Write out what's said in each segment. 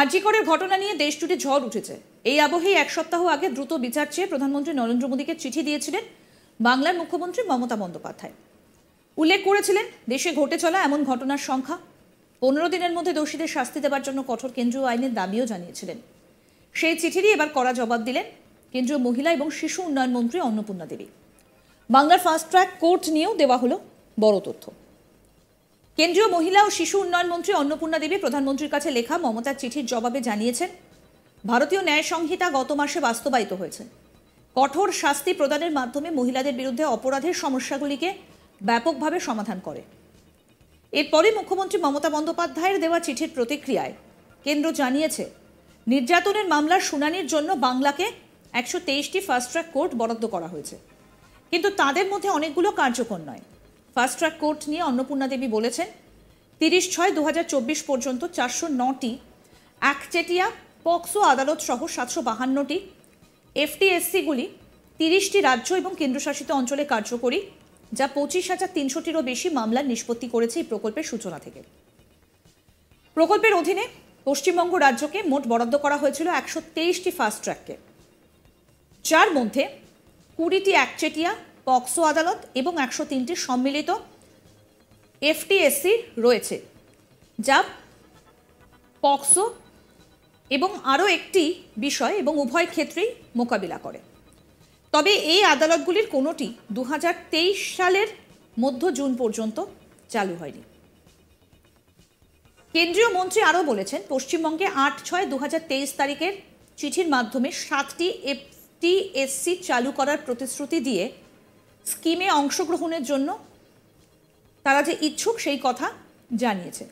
আর্যিকরের ঘটনা নিয়ে দেশ জুড়ে ঝড় উঠেছে এই আবহে এক সপ্তাহ আগে দ্রুত বিচার চেয়ে প্রধানমন্ত্রী নরেন্দ্র মোদীকে চিঠি দিয়েছিলেন বাংলার মুখ্যমন্ত্রী মমতা বন্দ্যোপাধ্যায় উল্লেখ করেছিলেন দেশে ঘটে চলা এমন ঘটনার সংখ্যা পনেরো দিনের মধ্যে দোষীদের শাস্তি দেবার জন্য কঠোর কেন্দ্রীয় আইনের দাবিও জানিয়েছিলেন সেই চিঠিরই এবার কড়া জবাব দিলেন কেন্দ্রীয় মহিলা এবং শিশু উন্নয়ন মন্ত্রী অন্নপূর্ণা দেবী বাংলার ফাস্ট ট্র্যাক কোর্ট নিয়েও দেওয়া হলো বড় তথ্য কেন্দ্রীয় মহিলা ও শিশু উন্নয়ন মন্ত্রী অন্নপূর্ণা দেবী প্রধানমন্ত্রীর কাছে লেখা মমতার চিঠির জবাবে জানিয়েছেন ভারতীয় ন্যায় সংহিতা গত মাসে বাস্তবায়িত হয়েছে কঠোর শাস্তি প্রদানের মাধ্যমে মহিলাদের বিরুদ্ধে অপরাধের সমস্যাগুলিকে ব্যাপকভাবে সমাধান করে এরপরে মুখ্যমন্ত্রী মমতা বন্দ্যোপাধ্যায়ের দেওয়া চিঠির প্রতিক্রিয়ায় কেন্দ্র জানিয়েছে নির্যাতনের মামলার শুনানির জন্য বাংলাকে একশো তেইশটি ফাস্ট ট্র্যাক কোর্ট বরাদ্দ করা হয়েছে কিন্তু তাদের মধ্যে অনেকগুলো কার্যকর নয় ফাস্ট ট্র্যাক কোর্ট নিয়ে অন্নপূর্ণা দেবী বলেছেন তিরিশ ছয় দু পর্যন্ত চারশো নটি একচেটিয়া পক্সো আদালত সহ সাতশো বাহান্নটি এফটিএসসিগুলি তিরিশটি রাজ্য এবং কেন্দ্রশাসিত অঞ্চলে কার্যকরী যা পঁচিশ হাজার তিনশোটিরও বেশি মামলার নিষ্পত্তি করেছে এই প্রকল্পের সূচনা থেকে প্রকল্পের অধীনে পশ্চিমবঙ্গ রাজ্যকে মোট বরাদ্দ করা হয়েছিল একশো তেইশটি ফাস্ট ট্র্যাককে যার মধ্যে কুড়িটি একচেটিয়া পক্সো আদালত এবং একশো তিনটি সম্মিলিত এফটিএসসি রয়েছে যা পক্সো এবং আরও একটি বিষয় এবং উভয় ক্ষেত্রেই মোকাবিলা করে তবে এই আদালতগুলির কোনোটি দু সালের মধ্য জুন পর্যন্ত চালু হয়নি কেন্দ্রীয় মন্ত্রী আরও বলেছেন পশ্চিমবঙ্গে আট ছয় দু তারিখের চিঠির মাধ্যমে সাতটি এফটিএসসি চালু করার প্রতিশ্রুতি দিয়ে স্কিমে অংশগ্রহণের জন্য তারা যে ইচ্ছুক সেই কথা জানিয়েছে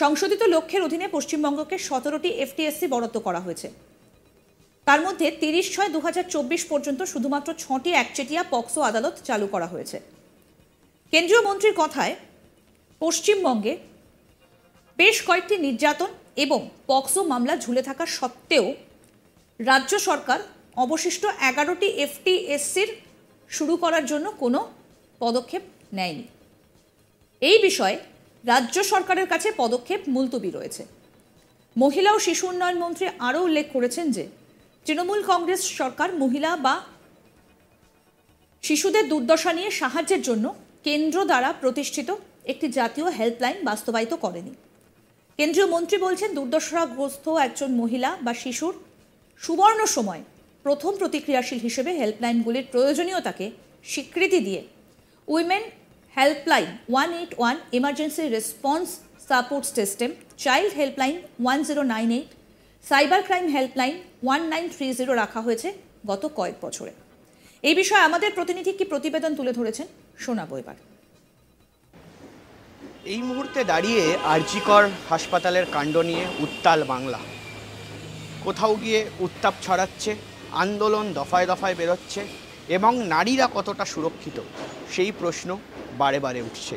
সংশোধিত লক্ষ্যের অধীনে পশ্চিমবঙ্গকে সতেরোটি এফটিএসসি বরাদ্দ করা হয়েছে তার মধ্যে তিরিশ ছয় দু পর্যন্ত শুধুমাত্র ছটি একচেটিয়া পক্সো আদালত চালু করা হয়েছে কেন্দ্রীয় মন্ত্রীর কথায় পশ্চিমবঙ্গে বেশ কয়েকটি নির্যাতন এবং পক্সো মামলা ঝুলে থাকা সত্ত্বেও রাজ্য সরকার অবশিষ্ট এগারোটি এফটিএসসির শুরু করার জন্য কোনো পদক্ষেপ নেয়নি এই বিষয়ে রাজ্য সরকারের কাছে পদক্ষেপ মুলতবি রয়েছে মহিলা ও শিশু উন্নয়ন মন্ত্রী আরও উল্লেখ করেছেন যে তৃণমূল কংগ্রেস সরকার মহিলা বা শিশুদের দুর্দশা নিয়ে সাহায্যের জন্য কেন্দ্র দ্বারা প্রতিষ্ঠিত একটি জাতীয় হেল্পলাইন বাস্তবায়িত করেনি কেন্দ্রীয় মন্ত্রী বলছেন দুর্দশাগ্রস্ত একজন মহিলা বা শিশুর সুবর্ণ সময় প্রথম প্রতিক্রিয়াশীল হিসেবে হেল্পলাইনগুলির প্রয়োজনীয়তাকে স্বীকৃতি দিয়ে women helpline one eight one emergency response support system child helpline one zero nine eight cyber crime helpline one nine three zero রাখা হয়েছে গত কয়েক বছরে এই বিষয়ে আমাদের প্রতিনিধি কি প্রতিবেদন তুলে ধরেছেন শোনাবো এবার এই মুহূর্তে দাঁড়িয়ে আরজিকর হাসপাতালের কাণ্ড নিয়ে উত্তাল বাংলা কোথাও গিয়ে উত্তাপ ছড়াচ্ছে আন্দোলন দফায় দফায় বেরোচ্ছে এবং নারীরা কতটা সুরক্ষিত সেই প্রশ্ন বারে বারে উঠছে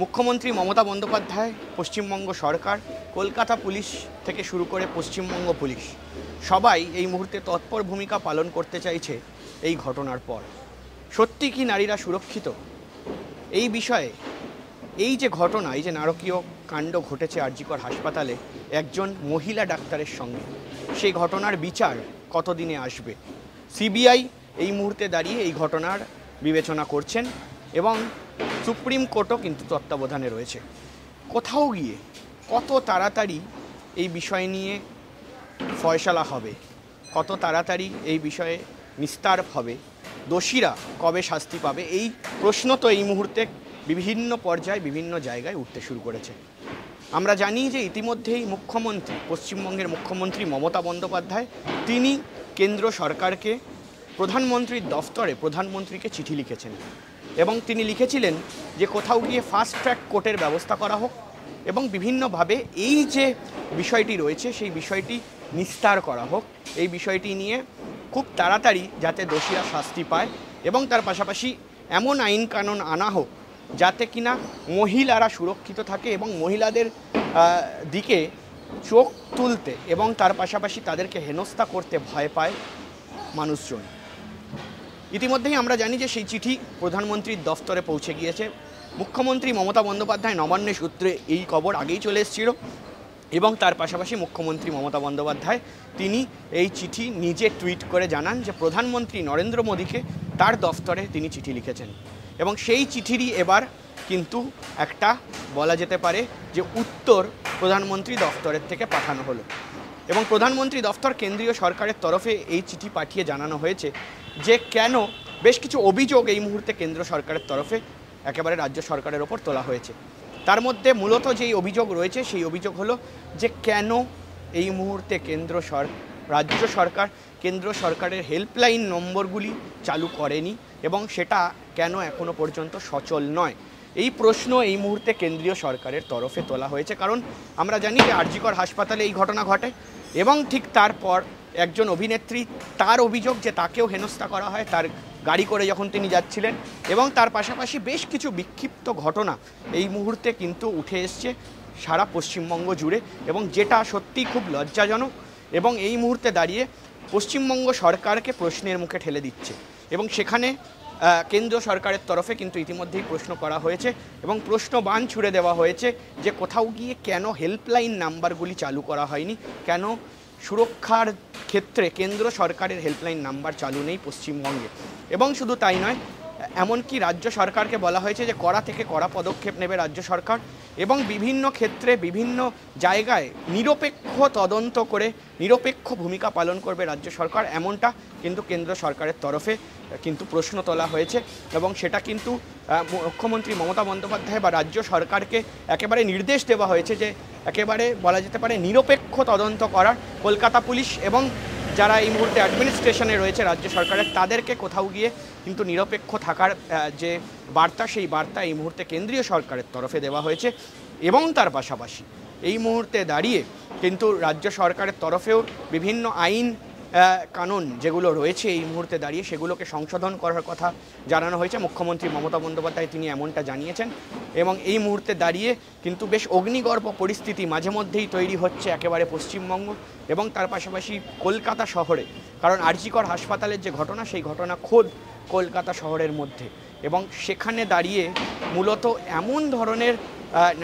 মুখ্যমন্ত্রী মমতা বন্দ্যোপাধ্যায় পশ্চিমবঙ্গ সরকার কলকাতা পুলিশ থেকে শুরু করে পশ্চিমবঙ্গ পুলিশ সবাই এই মুহূর্তে তৎপর ভূমিকা পালন করতে চাইছে এই ঘটনার পর সত্যি কি নারীরা সুরক্ষিত এই বিষয়ে এই যে ঘটনা এই যে নারকীয় কাণ্ড ঘটেছে আরজিকর হাসপাতালে একজন মহিলা ডাক্তারের সঙ্গে সেই ঘটনার বিচার কতদিনে আসবে সিবিআই এই মুহূর্তে দাঁড়িয়ে এই ঘটনার বিবেচনা করছেন এবং সুপ্রিম কোর্টও কিন্তু তত্ত্বাবধানে রয়েছে কোথাও গিয়ে কত তাড়াতাড়ি এই বিষয় নিয়ে ফয়সালা হবে কত তাড়াতাড়ি এই বিষয়ে নিস্তার হবে দোষীরা কবে শাস্তি পাবে এই প্রশ্ন তো এই মুহূর্তে বিভিন্ন পর্যায়ে বিভিন্ন জায়গায় উঠতে শুরু করেছে আমরা জানি যে ইতিমধ্যেই মুখ্যমন্ত্রী পশ্চিমবঙ্গের মুখ্যমন্ত্রী মমতা বন্দ্যোপাধ্যায় তিনি কেন্দ্র সরকারকে প্রধানমন্ত্রীর দফতরে প্রধানমন্ত্রীকে চিঠি লিখেছেন এবং তিনি লিখেছিলেন যে কোথাও গিয়ে ফাস্ট ট্র্যাক কোর্টের ব্যবস্থা করা হোক এবং বিভিন্নভাবে এই যে বিষয়টি রয়েছে সেই বিষয়টি নিস্তার করা হোক এই বিষয়টি নিয়ে খুব তাড়াতাড়ি যাতে দোষীরা শাস্তি পায় এবং তার পাশাপাশি এমন আইন কানুন আনা হোক যাতে কিনা মহিলারা সুরক্ষিত থাকে এবং মহিলাদের দিকে চোখ তুলতে এবং তার পাশাপাশি তাদেরকে হেনস্থা করতে ভয় পায় মানুষজন ইতিমধ্যেই আমরা জানি যে সেই চিঠি প্রধানমন্ত্রীর দফতরে পৌঁছে গিয়েছে মুখ্যমন্ত্রী মমতা বন্দ্যোপাধ্যায় নবান্ন সূত্রে এই খবর আগেই চলে এসেছিল এবং তার পাশাপাশি মুখ্যমন্ত্রী মমতা বন্দ্যোপাধ্যায় তিনি এই চিঠি নিজে টুইট করে জানান যে প্রধানমন্ত্রী নরেন্দ্র মোদীকে তার দফতরে তিনি চিঠি লিখেছেন এবং সেই চিঠিরই এবার কিন্তু একটা বলা যেতে পারে যে উত্তর প্রধানমন্ত্রী দফতরের থেকে পাঠানো হলো এবং প্রধানমন্ত্রী দফতর কেন্দ্রীয় সরকারের তরফে এই চিঠি পাঠিয়ে জানানো হয়েছে যে কেন বেশ কিছু অভিযোগ এই মুহূর্তে কেন্দ্র সরকারের তরফে একেবারে রাজ্য সরকারের ওপর তোলা হয়েছে তার মধ্যে মূলত যেই অভিযোগ রয়েছে সেই অভিযোগ হলো যে কেন এই মুহূর্তে কেন্দ্র সরকার রাজ্য সরকার কেন্দ্র সরকারের হেল্পলাইন নম্বরগুলি চালু করেনি এবং সেটা কেন এখনও পর্যন্ত সচল নয় এই প্রশ্ন এই মুহূর্তে কেন্দ্রীয় সরকারের তরফে তোলা হয়েছে কারণ আমরা জানি যে আরজিকর হাসপাতালে এই ঘটনা ঘটে এবং ঠিক তারপর একজন অভিনেত্রী তার অভিযোগ যে তাকেও হেনস্থা করা হয় তার গাড়ি করে যখন তিনি যাচ্ছিলেন এবং তার পাশাপাশি বেশ কিছু বিক্ষিপ্ত ঘটনা এই মুহূর্তে কিন্তু উঠে এসছে সারা পশ্চিমবঙ্গ জুড়ে এবং যেটা সত্যি খুব লজ্জাজনক এবং এই মুহূর্তে দাঁড়িয়ে পশ্চিমবঙ্গ সরকারকে প্রশ্নের মুখে ঠেলে দিচ্ছে এবং সেখানে কেন্দ্র সরকারের তরফে কিন্তু ইতিমধ্যেই প্রশ্ন করা হয়েছে এবং প্রশ্ন বান ছুড়ে দেওয়া হয়েছে যে কোথাও গিয়ে কেন হেল্পলাইন নাম্বারগুলি চালু করা হয়নি কেন সুরক্ষার ক্ষেত্রে কেন্দ্র সরকারের হেল্পলাইন নাম্বার চালু নেই পশ্চিমবঙ্গে এবং শুধু তাই নয় এমনকি রাজ্য সরকারকে বলা হয়েছে যে কড়া থেকে কড়া পদক্ষেপ নেবে রাজ্য সরকার এবং বিভিন্ন ক্ষেত্রে বিভিন্ন জায়গায় নিরপেক্ষ তদন্ত করে নিরপেক্ষ ভূমিকা পালন করবে রাজ্য সরকার এমনটা কিন্তু কেন্দ্র সরকারের তরফে কিন্তু প্রশ্ন তোলা হয়েছে এবং সেটা কিন্তু মুখ্যমন্ত্রী মমতা বন্দ্যোপাধ্যায় বা রাজ্য সরকারকে একেবারে নির্দেশ দেওয়া হয়েছে যে একেবারে বলা যেতে পারে নিরপেক্ষ তদন্ত করার কলকাতা পুলিশ এবং যারা এই মুহূর্তে অ্যাডমিনিস্ট্রেশনে রয়েছে রাজ্য সরকারের তাদেরকে কোথাও গিয়ে কিন্তু নিরপেক্ষ থাকার যে বার্তা সেই বার্তা এই মুহূর্তে কেন্দ্রীয় সরকারের তরফে দেওয়া হয়েছে এবং তার পাশাপাশি এই মুহূর্তে দাঁড়িয়ে কিন্তু রাজ্য সরকারের তরফেও বিভিন্ন আইন কানুন যেগুলো রয়েছে এই মুহূর্তে দাঁড়িয়ে সেগুলোকে সংশোধন করার কথা জানানো হয়েছে মুখ্যমন্ত্রী মমতা বন্দ্যোপাধ্যায় তিনি এমনটা জানিয়েছেন এবং এই মুহূর্তে দাঁড়িয়ে কিন্তু বেশ অগ্নিগর্ভ পরিস্থিতি মাঝে মধ্যেই তৈরি হচ্ছে একেবারে পশ্চিমবঙ্গ এবং তার পাশাপাশি কলকাতা শহরে কারণ আরজিকর হাসপাতালের যে ঘটনা সেই ঘটনা খোদ কলকাতা শহরের মধ্যে এবং সেখানে দাঁড়িয়ে মূলত এমন ধরনের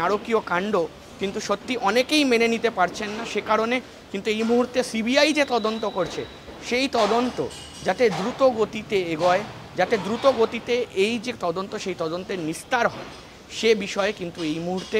নারকীয় কাণ্ড কিন্তু সত্যি অনেকেই মেনে নিতে পারছেন না সে কারণে কিন্তু এই মুহূর্তে সিবিআই যে তদন্ত করছে সেই তদন্ত যাতে দ্রুত গতিতে এগোয় যাতে দ্রুত গতিতে এই যে তদন্ত সেই তদন্তের নিস্তার হয় সে বিষয়ে কিন্তু এই মুহূর্তে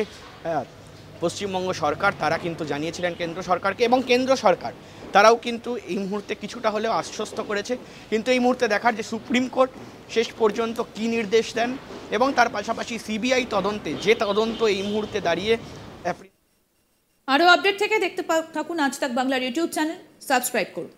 পশ্চিমবঙ্গ সরকার তারা কিন্তু জানিয়েছিলেন কেন্দ্র সরকারকে এবং কেন্দ্র সরকার তারাও কিন্তু এই মুহূর্তে কিছুটা হলেও আশ্বস্ত করেছে কিন্তু এই মুহূর্তে দেখার যে সুপ্রিম কোর্ট শেষ পর্যন্ত কি নির্দেশ দেন এবং তার পাশাপাশি সিবিআই তদন্তে যে তদন্ত এই মুহূর্তে দাঁড়িয়ে আরও আপডেট থেকে দেখতে থাকুন আজ তাক বাংলার ইউটিউব চ্যানেল সাবস্ক্রাইব করুন